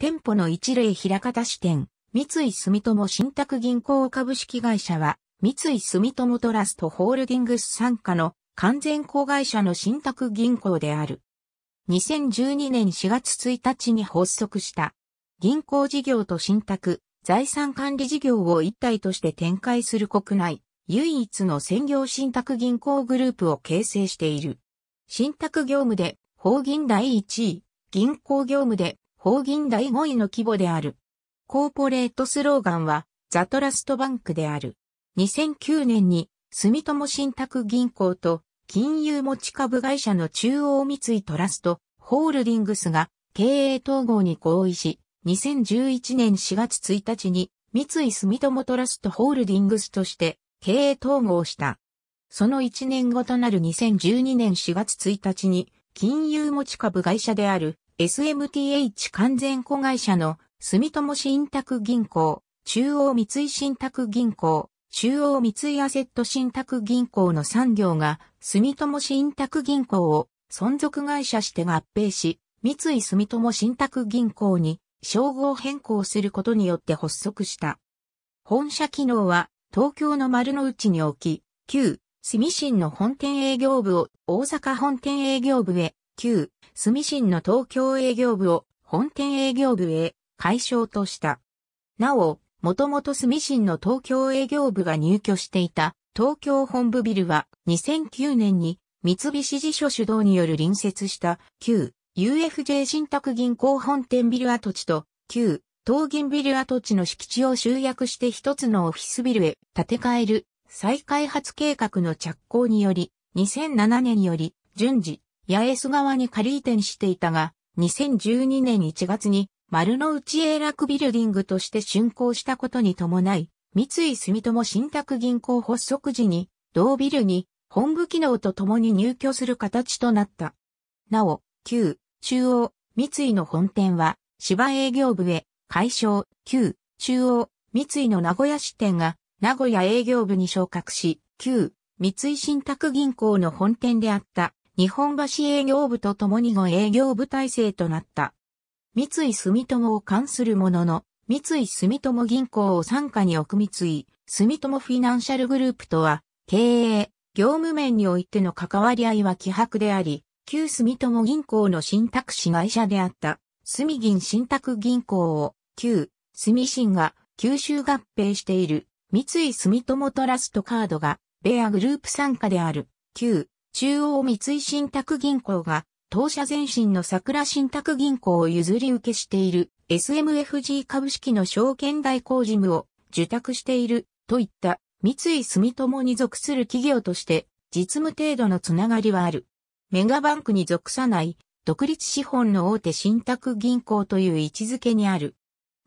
店舗の一例平方支店、三井住友信託銀行株式会社は、三井住友トラストホールディングス傘下の完全子会社の信託銀行である。2012年4月1日に発足した。銀行事業と信託、財産管理事業を一体として展開する国内、唯一の専業信託銀行グループを形成している。信託業務で、法銀第1位、銀行業務で、法銀第5位の規模である。コーポレートスローガンは、ザトラストバンクである。2009年に、住友信託銀行と、金融持ち株会社の中央三井トラスト、ホールディングスが、経営統合に合意し、2011年4月1日に、三井住友トラストホールディングスとして、経営統合した。その1年後となる2012年4月1日に、金融持ち株会社である SMTH 完全子会社の住友信託銀行、中央三井信託銀行、中央三井アセット信託銀行の産業が住友信託銀行を存続会社して合併し、三井住友信託銀行に称号変更することによって発足した。本社機能は東京の丸の内に置き、旧住信の本店営業部を大阪本店営業部へ旧、住信の東京営業部を本店営業部へ解消とした。なお、もともと住信の東京営業部が入居していた東京本部ビルは2009年に三菱地所主導による隣接した旧 UFJ 信託銀行本店ビル跡地と旧東銀ビル跡地の敷地を集約して一つのオフィスビルへ建て替える再開発計画の着工により2007年により順次八重洲側に仮移転していたが、2012年1月に丸の内英楽ビルディングとして竣工したことに伴い、三井住友信託銀行発足時に、同ビルに本部機能とともに入居する形となった。なお、旧、中央、三井の本店は、芝営業部へ、解消、旧、中央、三井の名古屋支店が、名古屋営業部に昇格し、旧、三井信託銀行の本店であった日本橋営業部と共に5営業部体制となった。三井住友を関するものの、三井住友銀行を傘下に置く三井住友フィナンシャルグループとは、経営、業務面においての関わり合いは希薄であり、旧住友銀行の信託子会社であった、住銀信託銀行を、旧、住信が、吸収合併している、三井住友トラストカードが、ベアグループ傘下である、旧、中央三井信託銀行が当社前身の桜信託銀行を譲り受けしている SMFG 株式の証券代行事務を受託しているといった三井住友に属する企業として実務程度のつながりはある。メガバンクに属さない独立資本の大手信託銀行という位置づけにある。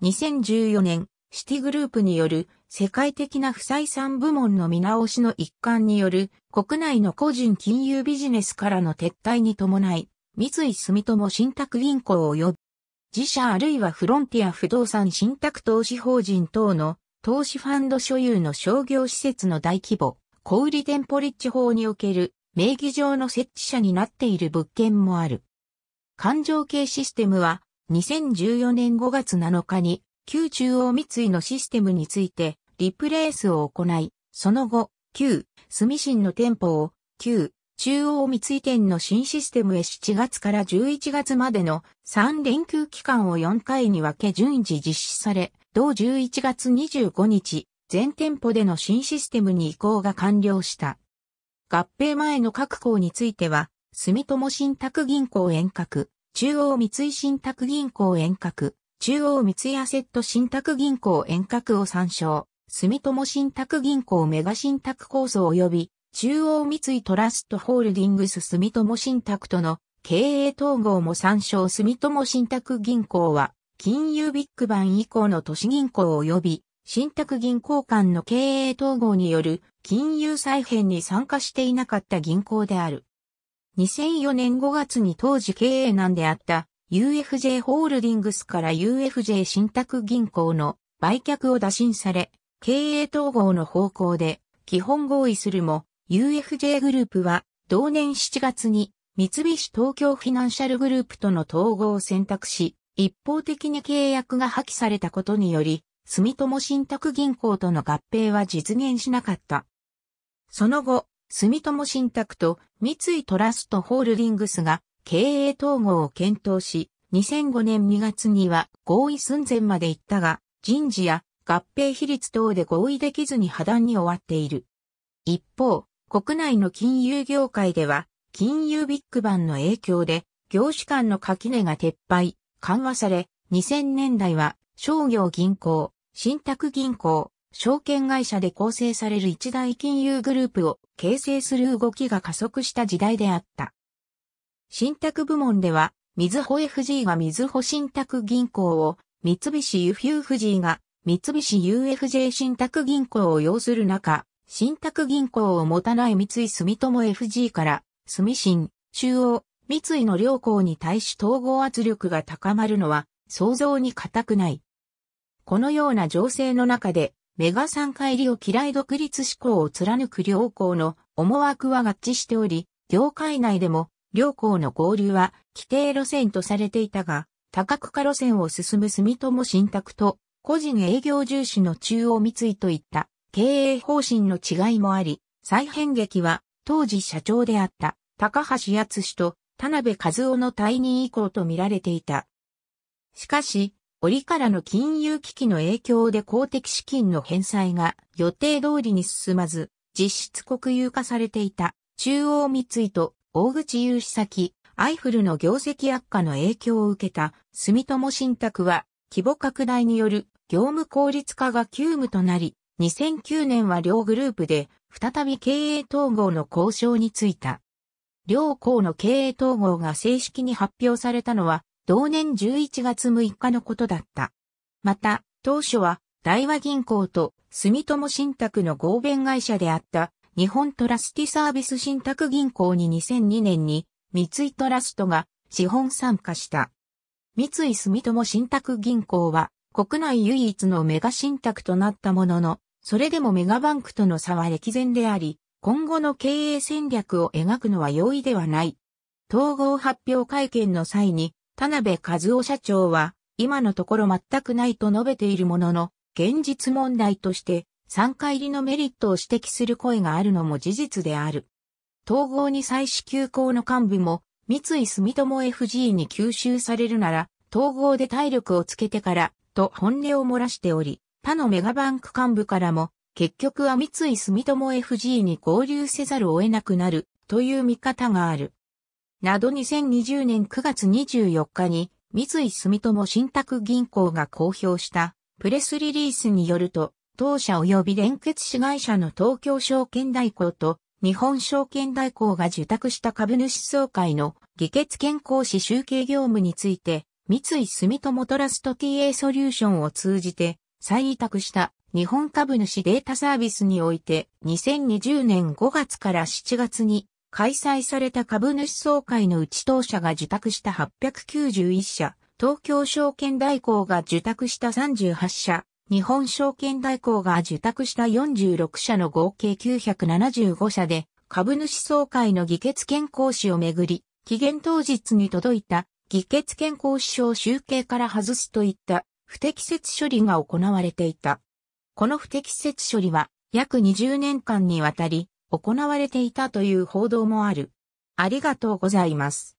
2014年、シティグループによる世界的な不採算部門の見直しの一環による国内の個人金融ビジネスからの撤退に伴い、三井住友信託銀行及び自社あるいはフロンティア不動産信託投資法人等の投資ファンド所有の商業施設の大規模、小売店舗立地法における名義上の設置者になっている物件もある。環状系システムは2014年5月7日に旧中央三井のシステムについてリプレースを行い、その後、旧、住信の店舗を、旧、中央三井店の新システムへ7月から11月までの3連休期間を4回に分け順次実施され、同11月25日、全店舗での新システムに移行が完了した。合併前の各校については、住友信託銀行遠隔、中央三井信託銀行遠隔、中央三井アセット信託銀行遠隔を参照。住友信託銀行メガ信託構想及び中央三井トラストホールディングス住友信託との経営統合も参照住友信託銀行は金融ビッグバン以降の都市銀行及び信託銀行間の経営統合による金融再編に参加していなかった銀行である。2004年5月に当時経営難であった UFJ ホールディングスから UFJ 信託銀行の売却を打診され、経営統合の方向で基本合意するも、UFJ グループは同年7月に三菱東京フィナンシャルグループとの統合を選択し、一方的に契約が破棄されたことにより、住友信託銀行との合併は実現しなかった。その後、住友信託と三井トラストホールディングスが経営統合を検討し、2005年2月には合意寸前まで行ったが、人事や合併比率等で合意できずに破談に終わっている。一方、国内の金融業界では、金融ビッグバンの影響で、業種間の垣根が撤廃、緩和され、2000年代は商業銀行、信託銀行、証券会社で構成される一大金融グループを形成する動きが加速した時代であった。信託部門では、水穂 FG が水穂信託銀行を、三菱 UFU FG が三菱 UFJ 信託銀行を要する中、信託銀行を持たない三井住友 FG から、住信、中央、三井の両行に対し統合圧力が高まるのは、想像に難くない。このような情勢の中で、メガ産回りを嫌い独立志向を貫く両行の思惑は合致しており、業界内でも両行の合流は規定路線とされていたが、多角化路線を進む住友信託と個人営業重視の中央三井といった経営方針の違いもあり、再編劇は当時社長であった高橋厚氏と田辺和夫の退任以降と見られていた。しかし、折からの金融危機の影響で公的資金の返済が予定通りに進まず、実質国有化されていた中央三井と大口融資先、アイフルの業績悪化の影響を受けた住友信託は規模拡大による業務効率化が急務となり、2009年は両グループで再び経営統合の交渉についた。両校の経営統合が正式に発表されたのは同年11月6日のことだった。また、当初は大和銀行と住友信託の合弁会社であった日本トラスティサービス信託銀行に2002年に三井トラストが資本参加した。三井住友信託銀行は国内唯一のメガ信託となったものの、それでもメガバンクとの差は歴然であり、今後の経営戦略を描くのは容易ではない。統合発表会見の際に、田辺和夫社長は、今のところ全くないと述べているものの、現実問題として、参加入りのメリットを指摘する声があるのも事実である。統合に再始、休校の幹部も、三井住友 FG に吸収されるなら、統合で体力をつけてからと本音を漏らしており、他のメガバンク幹部からも、結局は三井住友 FG に合流せざるを得なくなるという見方がある。など2020年9月24日に三井住友信託銀行が公表したプレスリリースによると、当社及び連結子会社の東京証券代行と日本証券代行が受託した株主総会の議決権行使集計業務について、三井住友トラスト TA ソリューションを通じて再委託した日本株主データサービスにおいて2020年5月から7月に開催された株主総会のうち当社が受託した891社、東京証券代行が受託した38社、日本証券代行が受託した46社の合計975社で株主総会の議決権行使をめぐり、期限当日に届いた議決権行使証集計から外すといった不適切処理が行われていた。この不適切処理は約20年間にわたり行われていたという報道もある。ありがとうございます。